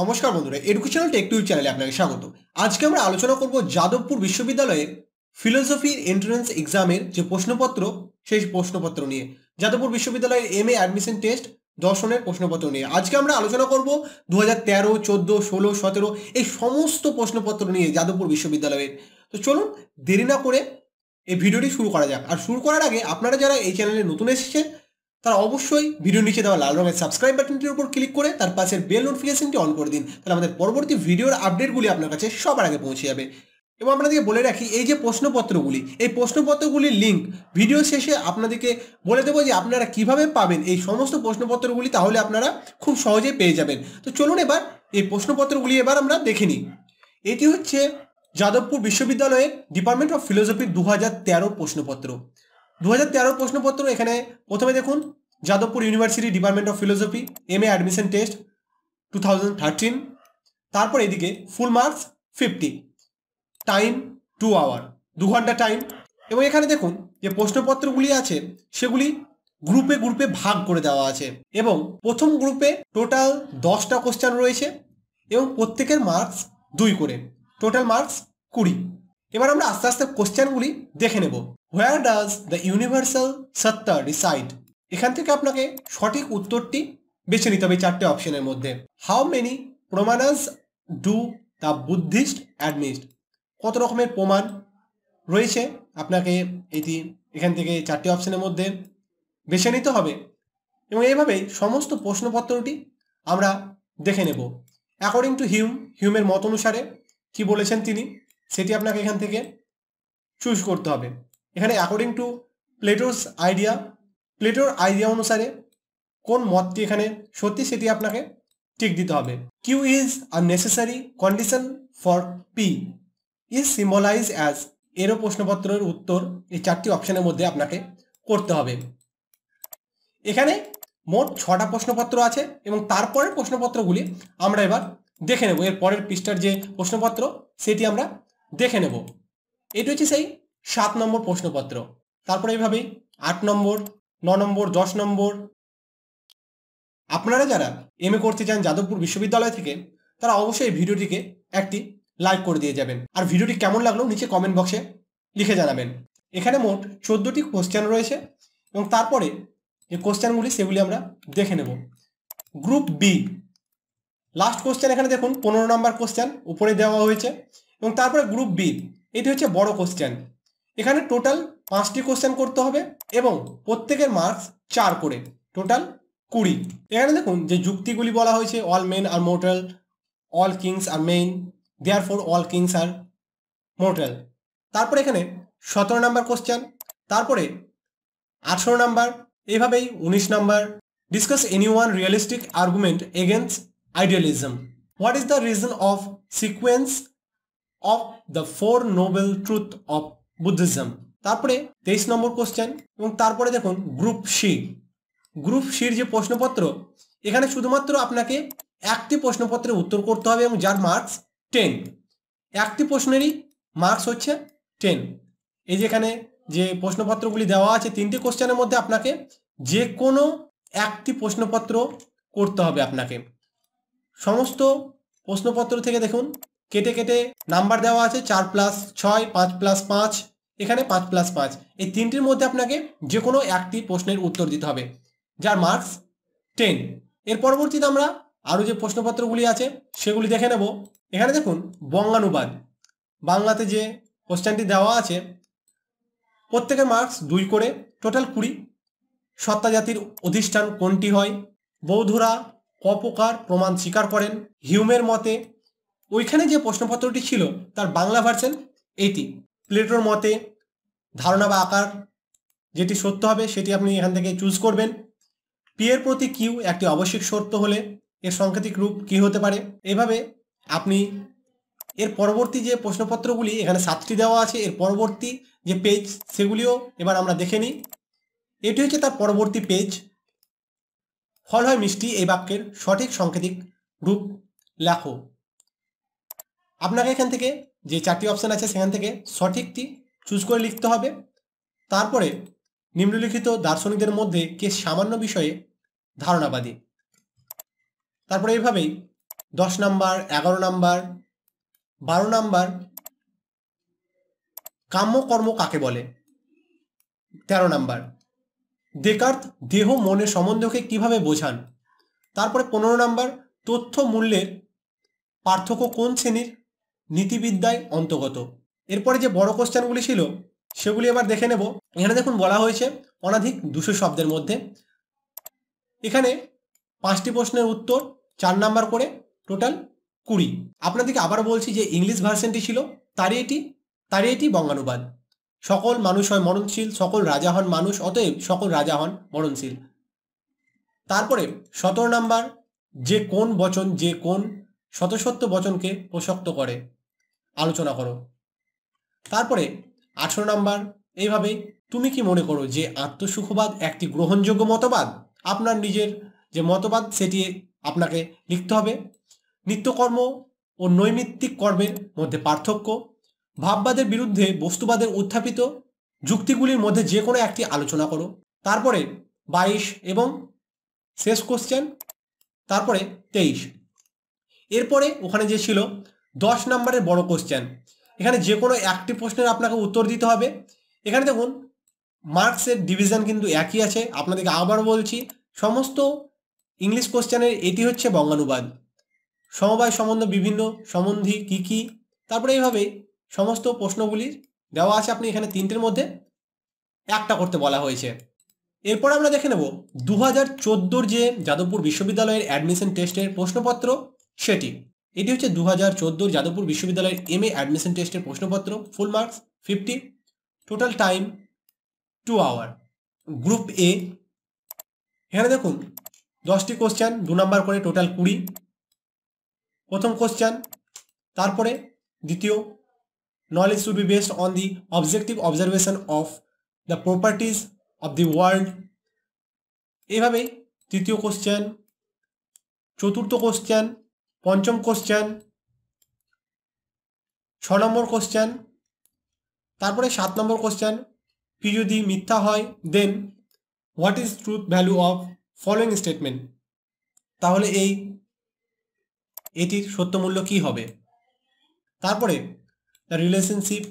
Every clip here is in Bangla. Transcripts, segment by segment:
নমস্কার বন্ধুরা এডুকেশনাল টেক টিউব চ্যানেলে আপনাকে স্বাগত আজকে আমরা আলোচনা করব যাদবপুর বিশ্ববিদ্যালয়ের ফিলোসফির এন্ট্রান্স এক্সামের যে প্রশ্নপত্র সেই প্রশ্নপত্র নিয়ে যাদবপুর বিশ্ববিদ্যালয়ের এম এ অ্যাডমিশন টেস্ট দর্শনের প্রশ্নপত্র নিয়ে আজকে আমরা আলোচনা করব দু হাজার তেরো চোদ্দো ষোলো সতেরো এই সমস্ত প্রশ্নপত্র নিয়ে যাদবপুর বিশ্ববিদ্যালয়ের তো চলুন দেরি না করে এই ভিডিওটি শুরু করা যাক আর শুরু করার আগে আপনারা যারা এই চ্যানেলে নতুন এসেছেন তারা অবশ্যই ভিডিও নিচে দেওয়া লাল রঙের সাবস্ক্রাইব বাটনটির উপর ক্লিক করে তার পাশের বেল নোটিফিকেশনটি অন করে দিন তাহলে আমাদের পরবর্তী ভিডিওর আপডেটগুলি আপনার কাছে সবার আগে পৌঁছে যাবে এবং আপনাদেরকে বলে রাখি এই যে প্রশ্নপত্রগুলি এই প্রশ্নপত্রগুলির লিঙ্ক ভিডিও শেষে আপনাদেরকে বলে দেবো যে আপনারা কিভাবে পাবেন এই সমস্ত প্রশ্নপত্রগুলি তাহলে আপনারা খুব সহজেই পেয়ে যাবেন তো চলুন এবার এই প্রশ্নপত্রগুলি এবার আমরা দেখে নিই এটি হচ্ছে যাদবপুর বিশ্ববিদ্যালয়ের ডিপার্টমেন্ট অফ ফিলোসফির দু হাজার প্রশ্নপত্র দু হাজার প্রশ্নপত্র এখানে প্রথমে দেখুন Jadavpur university department of philosophy M A admission test two thousand thirteen তারপর এদিকে full marks fifty time two hour দু ঘন্টা টাইম এবং এখানে দেখুন যে প্রশ্নপত্রগুলি আছে সেগুলি গ্রুপে গ্রুপে ভাগ করে দেওয়া আছে এবং প্রথম গ্রুপে টোটাল দশটা কোশ্চেন রয়েছে এবং প্রত্যেকের মার্কস দুই করে টোটাল মার্কস কুড়ি এবার আমরা আস্তে আস্তে কোশ্চেনগুলি দেখে নেব হোয়ার ডাজ দ্য ইউনিভার্সাল সত্তা ডিসাইড এখান থেকে আপনাকে সঠিক উত্তরটি বেছে নিতে হবে এই চারটে অপশনের মধ্যে হাউ মেনি প্রমাণাস ডু দ্য বুদ্ধিস্ট অ্যাডমিস্ট কত রকমের প্রমাণ রয়েছে আপনাকে এটি এখান থেকে চারটি অপশনের মধ্যে বেছে নিতে হবে এবং এইভাবেই সমস্ত প্রশ্নপত্রটি আমরা দেখে নেব অ্যাকর্ডিং টু হিউম হিউমের মত অনুসারে কি বলেছেন তিনি সেটি আপনাকে এখান থেকে চুজ করতে হবে এখানে অ্যাকর্ডিং টু প্লেটোর আইডিয়া প্লেটোর আইডিয়া অনুসারে কোন মতটি এখানে সত্যি সেটি আপনাকে টিক দিতে হবে Q is a necessary condition for P is symbolize as এরও প্রশ্নপত্রের উত্তর এই চারটি অপশানের মধ্যে আপনাকে করতে হবে এখানে মোট ছটা প্রশ্নপত্র আছে এবং তারপরের প্রশ্নপত্রগুলি আমরা এবার দেখে নেব এর পরের পৃষ্ঠার যে প্রশ্নপত্র সেটি আমরা দেখে নেব এটি হচ্ছে সেই সাত নম্বর প্রশ্নপত্র তারপরে এইভাবে আট নম্বর ন নম্বর দশ নম্বর আপনারা যারা এম এ করতে চান যাদবপুর বিশ্ববিদ্যালয় থেকে তারা অবশ্যই ভিডিওটিকে একটি লাইক করে দিয়ে যাবেন আর ভিডিওটি কেমন লাগলো নিচে কমেন্ট বক্সে লিখে জানাবেন এখানে মোট চোদ্দোটি কোশ্চেন রয়েছে এবং তারপরে যে কোশ্চেনগুলি সেগুলি আমরা দেখে নেব গ্রুপ বি লাস্ট কোশ্চেন এখানে দেখুন পনেরো নম্বর কোশ্চেন উপরে দেওয়া হয়েছে এবং তারপরে গ্রুপ বি এটি হচ্ছে বড় কোশ্চেন এখানে টোটাল পাঁচটি কোশ্চেন করতে হবে এবং প্রত্যেকের মার্কস চার করে টোটাল কুড়ি এখানে দেখুন যে যুক্তিগুলি বলা হয়েছে all men are mortal all kings are men therefore all kings are mortal তারপরে এখানে সতেরো নাম্বার কোশ্চেন তারপরে আঠেরো নাম্বার এভাবেই উনিশ number discuss any one realistic argument against idealism what is the reason of sequence of the four noble truth of Buddhism তারপরে তেইশ নম্বর কোশ্চেন এবং তারপরে দেখুন গ্রুপ সি গ্রুপ সির যে প্রশ্নপত্র এখানে শুধুমাত্র আপনাকে একটি প্রশ্নপত্রে উত্তর করতে হবে এবং যার মার্কস টেন একটি প্রশ্নেরই মার্কস হচ্ছে টেন এই যেখানে যে প্রশ্নপত্রগুলি দেওয়া আছে তিনটি কোশ্চেনের মধ্যে আপনাকে যে কোনো একটি প্রশ্নপত্র করতে হবে আপনাকে সমস্ত প্রশ্নপত্র থেকে দেখুন কেটে কেটে নাম্বার দেওয়া আছে চার প্লাস ছয় পাঁচ প্লাস পাঁচ এখানে পাঁচ প্লাস পাঁচ এই তিনটির মধ্যে আপনাকে যে কোনো একটি প্রশ্নের উত্তর দিতে হবে যার মার্কস টেন এর পরবর্তীতে আমরা আরও যে প্রশ্নপত্রগুলি আছে সেগুলি দেখে নেব এখানে দেখুন বঙ্গানুবাদ বাংলাতে যে কোশ্চেনটি দেওয়া আছে প্রত্যেকের মার্কস দুই করে টোটাল কুড়ি সত্তা জাতির অধিষ্ঠান কোনটি হয় বৌধুরা কপকার প্রমাণ স্বীকার করেন হিউমের মতে ওইখানে যে প্রশ্নপত্রটি ছিল তার বাংলা ভার্সেন এইটি প্লেটোর মতে ধারণা বা আকার যেটি সত্য হবে সেটি আপনি এখান থেকে চুজ করবেন পিয়ের প্রতি কিউ একটি আবশ্যিক সত্য হলে এর সাংকেতিক রূপ কি হতে পারে এভাবে আপনি এর পরবর্তী যে প্রশ্নপত্রগুলি এখানে সাতটি দেওয়া আছে এর পরবর্তী যে পেজ সেগুলিও এবার আমরা দেখে নিই এটি হচ্ছে তার পরবর্তী পেজ ফল হয় মিষ্টি এই বাক্যের সঠিক সাংকেতিক রূপ লেখো আপনাকে এখান থেকে যে চারটি অপশান আছে সেখান থেকে সঠিকটি চুজ করে লিখতে হবে তারপরে নিম্নলিখিত দার্শনিকদের মধ্যে কে সামান্য বিষয়ে ধারণাবাদী তারপরে এইভাবেই দশ নাম্বার এগারো নাম্বার বারো নাম্বার কাম্যকর্ম কাকে বলে তেরো নাম্বার দেকার্থ দেহ মনের সম্বন্ধকে কিভাবে বোঝান তারপরে পনেরো নাম্বার তথ্য মূল্যের পার্থক্য কোন শ্রেণীর নীতিবিদ্যায় অন্তর্গত এরপরে যে বড় কোশ্চেনগুলি ছিল সেগুলি এবার দেখে নেব এখানে দেখুন বলা হয়েছে অনাধিক দুশো শব্দের মধ্যে এখানে পাঁচটি প্রশ্নের উত্তর চার নাম্বার করে টোটাল কুড়ি আপনাদেরকে আবার বলছি যে ইংলিশ ভার্সেনটি ছিল তারই এটি তারই এটি বঙ্গানুবাদ সকল মানুষ হয় মরণশীল সকল রাজা হন মানুষ অতএব সকল রাজা হন মরণশীল তারপরে সতেরো নাম্বার যে কোন বচন যে কোন শত বচনকে প্রশক্ত করে আলোচনা করো তারপরে আঠেরো নম্বর এইভাবে তুমি কি মনে করো যে আত্মসুখবাদ একটি গ্রহণযোগ্য মতবাদ আপনার নিজের যে মতবাদ সেটি আপনাকে লিখতে হবে নিত্যকর্ম ও নৈমিত্তিক কর্মের মধ্যে পার্থক্য ভাববাদের বিরুদ্ধে বস্তুবাদের উত্থাপিত যুক্তিগুলির মধ্যে যে কোনো একটি আলোচনা করো তারপরে বাইশ এবং শেষ কোশ্চেন তারপরে তেইশ এরপরে ওখানে যে ছিল দশ নম্বরের বড় কোশ্চেন এখানে যে কোনো একটি প্রশ্নের আপনাকে উত্তর দিতে হবে এখানে দেখুন মার্কসের ডিভিশন কিন্তু একই আছে আপনাদেরকে আবার বলছি সমস্ত ইংলিশ কোশ্চেনের এটি হচ্ছে বঙ্গানুবাদ সমবায় সম্বন্ধে বিভিন্ন সম্বন্ধি কি কি তারপরে এইভাবে সমস্ত প্রশ্নগুলির দেওয়া আছে আপনি এখানে তিনটের মধ্যে একটা করতে বলা হয়েছে এরপর আমরা দেখে নেব দু হাজার যে যাদবপুর বিশ্ববিদ্যালয়ের অ্যাডমিশন টেস্টের প্রশ্নপত্র সেটি এটি হচ্ছে দু হাজার চোদ্দোর যাদবপুর বিশ্ববিদ্যালয়ের এম এ অ্যাডমিশন টেস্টের প্রশ্নপত্র full marks fifty total time two hour group A এখানে দেখুন দশটি কোশ্চেন দু নাম্বার করে টোটাল কুড়ি প্রথম কোশ্চেন তারপরে দ্বিতীয় knowledge should be based on the objective observation of the properties of the world এইভাবেই তৃতীয় কোশ্চেন চতুর্থ কোশ্চেন পঞ্চম কোশ্চেন ছ নম্বর কোশ্চেন তারপরে সাত নম্বর কোশ্চেন কি যদি মিথ্যা হয় then what is truth value of following statement তাহলে এই এটির সত্য মূল্য কী হবে তারপরে রিলেশনশিপ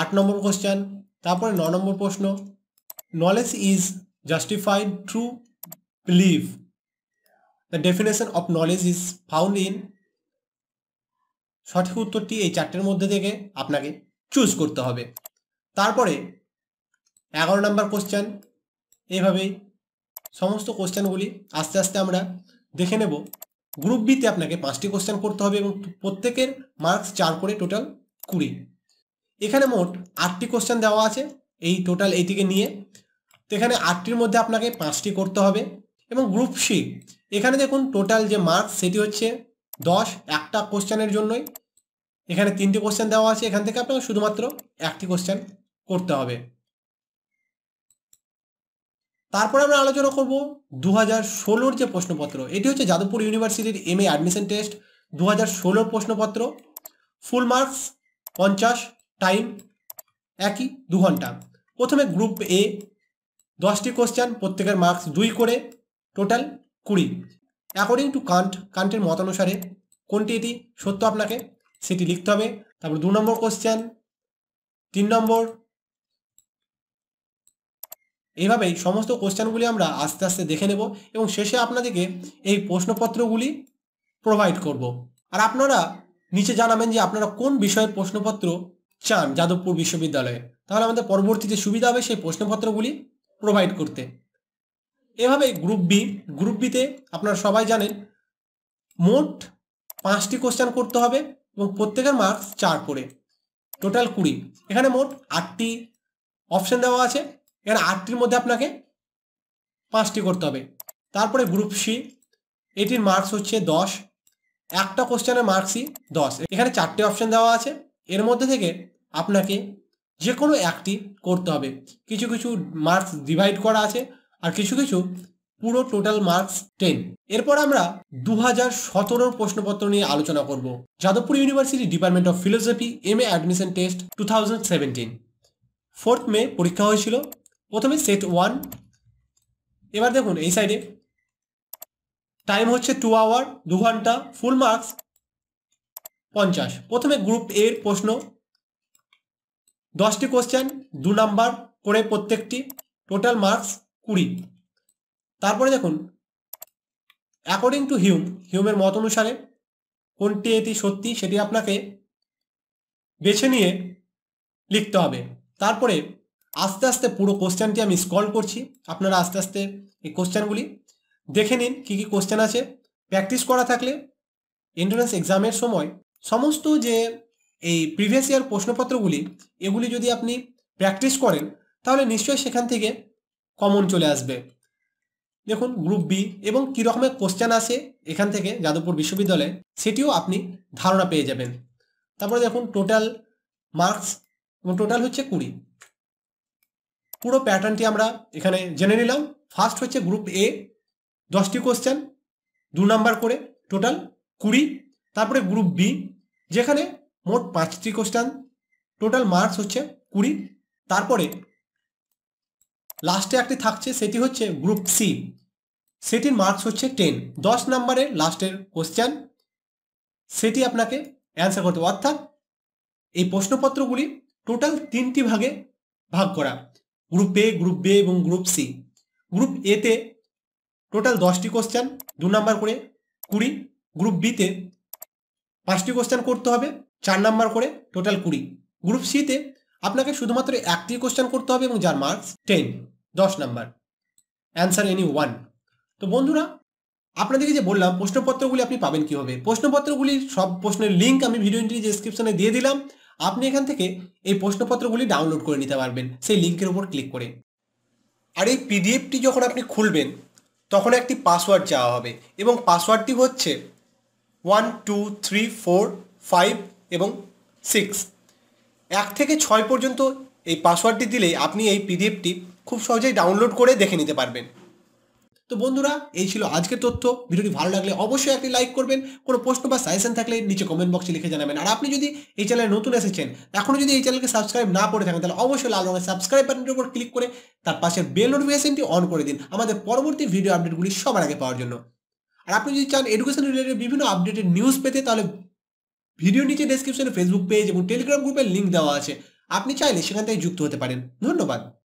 আট নম্বর কোশ্চেন তারপরে ন নম্বর প্রশ্ন knowledge is justified true belief the definition of knowledge is found in সঠিক উত্তরটি এই চারটের মধ্যে থেকে আপনাকে চুজ করতে হবে তারপরে এগারো নাম্বার কোশ্চেন এইভাবেই সমস্ত কোশ্চেনগুলি আস্তে আস্তে আমরা দেখে নেব গ্রুপ বিতে আপনাকে পাঁচটি কোশ্চেন করতে হবে এবং প্রত্যেকের মার্কস চার করে টোটাল কুড়ি এখানে মোট আটটি কোশ্চেন দেওয়া আছে এই টোটাল এইটিকে নিয়ে তো এখানে আটটির মধ্যে আপনাকে পাঁচটি করতে হবে এবং গ্রুপ সি এখানে দেখুন টোটাল যে মার্কস সেটি হচ্ছে দশ একটা কোশ্চেনের জন্যই এখানে তিনটি কোশ্চেন দেওয়া আছে এখান থেকে আপনাকে শুধুমাত্র একটি কোশ্চেন করতে হবে তারপরে আমরা আলোচনা করব দু হাজার ষোলোর যে প্রশ্নপত্র এটি হচ্ছে যাদবপুর ইউনিভার্সিটির এম এ অ্যাডমিশন টেস্ট দু হাজার ষোলোর প্রশ্নপত্র ফুল মার্কস পঞ্চাশ টাইম একই দু ঘন্টা প্রথমে গ্রুপ এ দশটি কোশ্চেন প্রত্যেকের মার্কস দুই করে টোটাল কুড়ি অ্যাকর্ডিং টু কান্ট কান্টের মতানুসারে কোনটি এটি সত্য আপনাকে সেটি লিখতে হবে তারপর দু নম্বর কোশ্চেন তিন নম্বর এইভাবেই সমস্ত কোশ্চেনগুলি আমরা আস্তে আস্তে দেখে নেব এবং শেষে আপনাদেরকে এই প্রশ্নপত্রগুলি প্রোভাইড করব। আর আপনারা নিচে জানাবেন যে আপনারা কোন বিষয়ের প্রশ্নপত্র চান যাদবপুর বিশ্ববিদ্যালয়ে তাহলে আমাদের পরবর্তীতে সুবিধা হবে সেই প্রশ্নপত্রগুলি প্রোভাইড করতে এভাবে গ্রুপ বি গ্রুপ বিতে আপনারা সবাই জানেন মোট পাঁচটি কোশ্চেন করতে হবে এবং প্রত্যেকের মার্কস চার করে টোটাল কুড়ি এখানে মোট আটটি অপশান দেওয়া আছে এখানে আটটির মধ্যে আপনাকে পাঁচটি করতে হবে তারপরে গ্রুপ সি এটির মার্কস হচ্ছে দশ একটা কোশ্চেনের মার্কসই দশ এখানে চারটে অপশান দেওয়া আছে এর মধ্যে থেকে আপনাকে যে কোনো একটি করতে হবে কিছু কিছু মার্কস ডিভাইড করা আছে আর কিছু কিছু পুরো টোটাল মার্কস টেন এরপর আমরা দু হাজার সতেরোর প্রশ্নপত্র নিয়ে আলোচনা করব Jadavpur university department of philosophy M A admission test two thousand seventeen fourth May পরীক্ষা হয়েছিল প্রথমে সেট ওয়ান এবার দেখুন এই সাইডে টাইম হচ্ছে টু আওয়ার দু ঘন্টা ফুল মার্কস পঞ্চাশ প্রথমে গ্রুপ এর প্রশ্ন দশটি কোশ্চেন দু নাম্বার করে প্রত্যেকটি টোটাল মার্কস কুড়ি তারপরে দেখুন অ্যাকর্ডিং টু হিউম হিউমের মত অনুসারে কোনটি এটি সত্যি সেটি আপনাকে বেছে নিয়ে লিখতে হবে তারপরে আস্তে আস্তে পুরো কোশ্চেনটি আমি স্কল করছি আপনারা আস্তে আস্তে এই কোশ্চেনগুলি দেখে নিন কী কী কোশ্চেন আছে প্র্যাকটিস করা থাকলে এন্ট্রান্স এক্সামের সময় সমস্ত যে এই প্রিভিয়াস ইয়ার প্রশ্নপত্রগুলি এগুলি যদি আপনি প্র্যাকটিস করেন তাহলে নিশ্চয়ই সেখান থেকে কমন চলে আসবে দেখুন গ্রুপ বি এবং কী রকমের কোশ্চেন আসে এখান থেকে যাদবপুর বিশ্ববিদ্যালয়ে সেটিও আপনি ধারণা পেয়ে যাবেন তারপরে দেখুন টোটাল মার্কস এবং টোটাল হচ্ছে কুড়ি পুরো প্যাটার্নটি আমরা এখানে জেনে নিলাম ফার্স্ট হচ্ছে গ্রুপ এ দশটি কোশ্চেন দু নাম্বার করে টোটাল কুড়ি তারপরে গ্রুপ বি যেখানে মোট পাঁচটি কোশ্চেন টোটাল মার্কস হচ্ছে কুড়ি তারপরে লাস্টে একটি থাকছে সেটি হচ্ছে গ্রুপ সি সেটির মার্কস হচ্ছে টেন দশ নম্বরের লাস্টের কোশ্চেন সেটি আপনাকে অ্যান্সার করতে হবে অর্থাৎ এই প্রশ্নপত্রগুলি টোটাল তিনটি ভাগে ভাগ করা গ্রুপ এ গ্রুপ বি এবং গ্রুপ সি গ্রুপ এতে টোটাল দশটি কোশ্চেন দু নম্বর করে কুড়ি গ্রুপ বিতে পাঁচটি কোশ্চেন করতে হবে চার নাম্বার করে টোটাল কুড়ি গ্রুপ সিতে আপনাকে শুধুমাত্র একটি কোশ্চেন করতে হবে এবং যার মার্কস টেন দশ নাম্বার অ্যান্সার এনি ওয়ান তো বন্ধুরা আপনাদেরকে যে বললাম প্রশ্নপত্রগুলি আপনি পাবেন কীভাবে প্রশ্নপত্রগুলির সব প্রশ্নের লিঙ্ক আমি ভিডিওটি ডিসক্রিপশনে দিয়ে দিলাম আপনি এখান থেকে এই প্রশ্নপত্রগুলি ডাউনলোড করে নিতে পারবেন সেই লিঙ্কের উপর ক্লিক করে আর এই পিডিএফটি যখন আপনি খুলবেন তখন একটি পাসওয়ার্ড চাওয়া হবে এবং পাসওয়ার্ডটি হচ্ছে one two three four five এবং সিক্স এক থেকে ছয় পর্যন্ত এই পাসওয়ার্ডটি দিলে আপনি এই পিডিএফটি খুব সহজেই ডাউনলোড করে দেখে নিতে পারবেন তো বন্ধুরা এই ছিল আজকের তথ্য ভিডিওটি ভালো লাগলে অবশ্যই আপনি লাইক করবেন কোনো প্রশ্ন বা সাজেশন থাকলে নিচে কমেন্ট বক্সে লিখে জানাবেন আর আপনি যদি এই চ্যানেলে নতুন এসেছেন এখনও যদি এই চ্যানেলকে সাবস্ক্রাইব না করে থাকেন তাহলে অবশ্যই লাল রঙের সাবস্ক্রাইব বাটনের উপর ক্লিক করে তার পাশে বেল নোটিফিকেশনটি অন করে দিন আমাদের পরবর্তী ভিডিও আপডেটগুলি সবার আগে পাওয়ার জন্য আর আপনি যদি চান এডুকেশন রিলেটেড বিভিন্ন আপডেটেড নিউজ পেতে তাহলে ভিডিও নিচে ডেসক্রিপশনে ফেসবুক পেজ এবং টেলিগ্রাম গ্রুপের লিঙ্ক দেওয়া আছে আপনি চাইলে সেখান থেকে যুক্ত হতে পারেন ধন্যবাদ